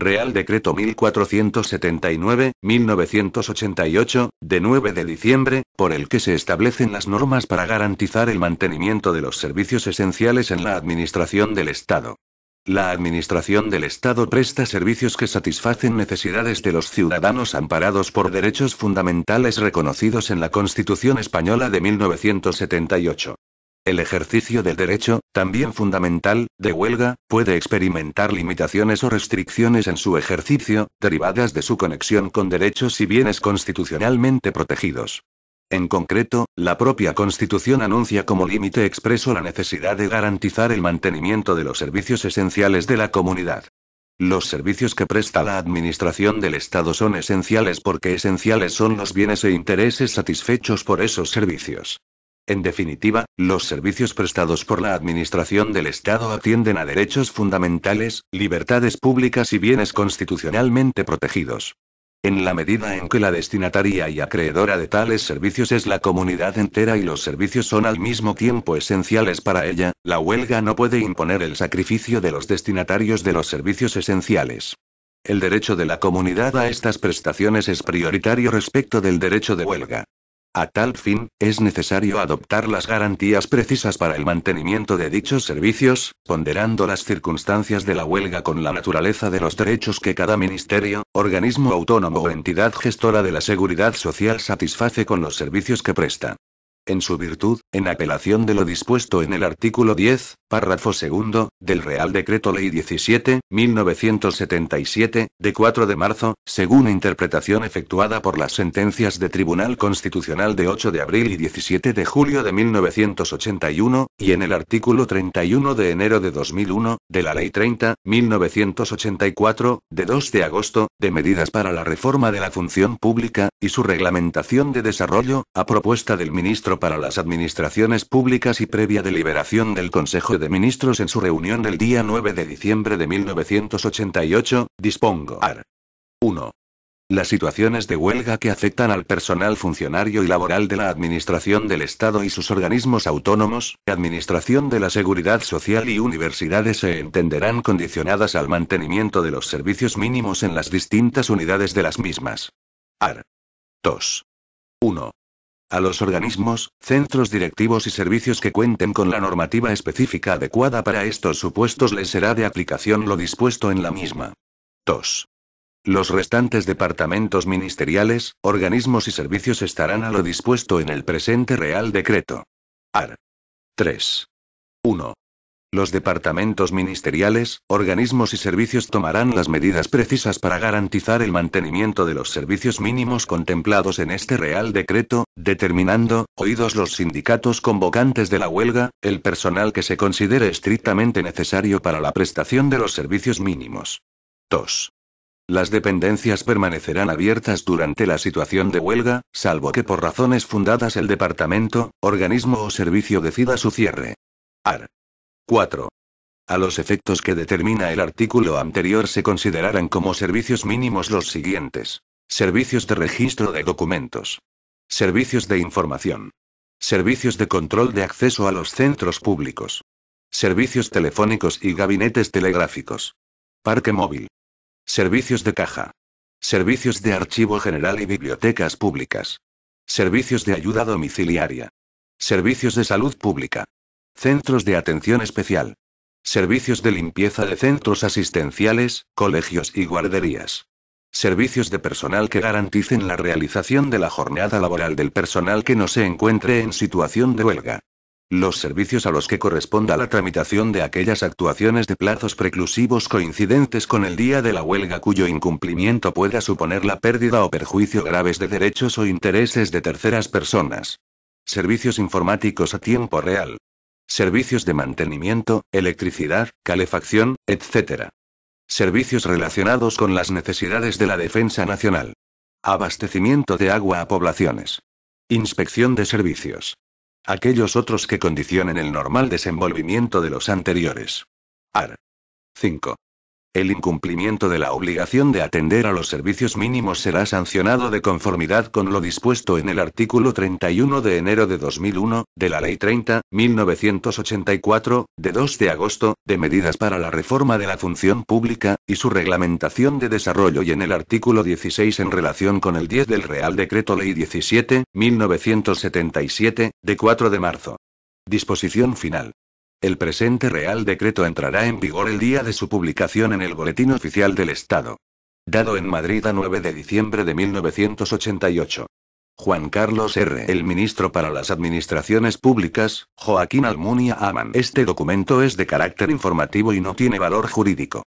Real Decreto 1479-1988, de 9 de diciembre, por el que se establecen las normas para garantizar el mantenimiento de los servicios esenciales en la Administración del Estado. La Administración del Estado presta servicios que satisfacen necesidades de los ciudadanos amparados por derechos fundamentales reconocidos en la Constitución Española de 1978. El ejercicio del derecho, también fundamental, de huelga, puede experimentar limitaciones o restricciones en su ejercicio, derivadas de su conexión con derechos y bienes constitucionalmente protegidos. En concreto, la propia Constitución anuncia como límite expreso la necesidad de garantizar el mantenimiento de los servicios esenciales de la comunidad. Los servicios que presta la Administración del Estado son esenciales porque esenciales son los bienes e intereses satisfechos por esos servicios. En definitiva, los servicios prestados por la Administración del Estado atienden a derechos fundamentales, libertades públicas y bienes constitucionalmente protegidos. En la medida en que la destinataria y acreedora de tales servicios es la comunidad entera y los servicios son al mismo tiempo esenciales para ella, la huelga no puede imponer el sacrificio de los destinatarios de los servicios esenciales. El derecho de la comunidad a estas prestaciones es prioritario respecto del derecho de huelga. A tal fin, es necesario adoptar las garantías precisas para el mantenimiento de dichos servicios, ponderando las circunstancias de la huelga con la naturaleza de los derechos que cada ministerio, organismo autónomo o entidad gestora de la seguridad social satisface con los servicios que presta en su virtud, en apelación de lo dispuesto en el artículo 10, párrafo segundo, del Real Decreto Ley 17, 1977, de 4 de marzo, según interpretación efectuada por las sentencias de Tribunal Constitucional de 8 de abril y 17 de julio de 1981, y en el artículo 31 de enero de 2001, de la Ley 30, 1984, de 2 de agosto, de medidas para la reforma de la función pública, y su reglamentación de desarrollo, a propuesta del ministro para las Administraciones Públicas y previa deliberación del Consejo de Ministros en su reunión del día 9 de diciembre de 1988, dispongo ar. 1. Las situaciones de huelga que afectan al personal funcionario y laboral de la Administración del Estado y sus organismos autónomos, Administración de la Seguridad Social y universidades se entenderán condicionadas al mantenimiento de los servicios mínimos en las distintas unidades de las mismas. Ar. 2. 1. A los organismos, centros directivos y servicios que cuenten con la normativa específica adecuada para estos supuestos les será de aplicación lo dispuesto en la misma. 2. Los restantes departamentos ministeriales, organismos y servicios estarán a lo dispuesto en el presente Real Decreto. Ar. 3. 1. Los departamentos ministeriales, organismos y servicios tomarán las medidas precisas para garantizar el mantenimiento de los servicios mínimos contemplados en este Real Decreto, determinando, oídos los sindicatos convocantes de la huelga, el personal que se considere estrictamente necesario para la prestación de los servicios mínimos. 2. Las dependencias permanecerán abiertas durante la situación de huelga, salvo que por razones fundadas el departamento, organismo o servicio decida su cierre. AR. 4. A los efectos que determina el artículo anterior se considerarán como servicios mínimos los siguientes. Servicios de registro de documentos. Servicios de información. Servicios de control de acceso a los centros públicos. Servicios telefónicos y gabinetes telegráficos. Parque móvil. Servicios de caja. Servicios de archivo general y bibliotecas públicas. Servicios de ayuda domiciliaria. Servicios de salud pública. Centros de atención especial. Servicios de limpieza de centros asistenciales, colegios y guarderías. Servicios de personal que garanticen la realización de la jornada laboral del personal que no se encuentre en situación de huelga. Los servicios a los que corresponda la tramitación de aquellas actuaciones de plazos preclusivos coincidentes con el día de la huelga cuyo incumplimiento pueda suponer la pérdida o perjuicio graves de derechos o intereses de terceras personas. Servicios informáticos a tiempo real. Servicios de mantenimiento, electricidad, calefacción, etc. Servicios relacionados con las necesidades de la defensa nacional. Abastecimiento de agua a poblaciones. Inspección de servicios. Aquellos otros que condicionen el normal desenvolvimiento de los anteriores. AR. 5. El incumplimiento de la obligación de atender a los servicios mínimos será sancionado de conformidad con lo dispuesto en el artículo 31 de enero de 2001, de la Ley 30, 1984, de 2 de agosto, de medidas para la reforma de la función pública, y su reglamentación de desarrollo y en el artículo 16 en relación con el 10 del Real Decreto Ley 17, 1977, de 4 de marzo. Disposición final. El presente Real Decreto entrará en vigor el día de su publicación en el Boletín Oficial del Estado. Dado en Madrid a 9 de diciembre de 1988. Juan Carlos R., el ministro para las Administraciones Públicas, Joaquín Almunia Aman. Este documento es de carácter informativo y no tiene valor jurídico.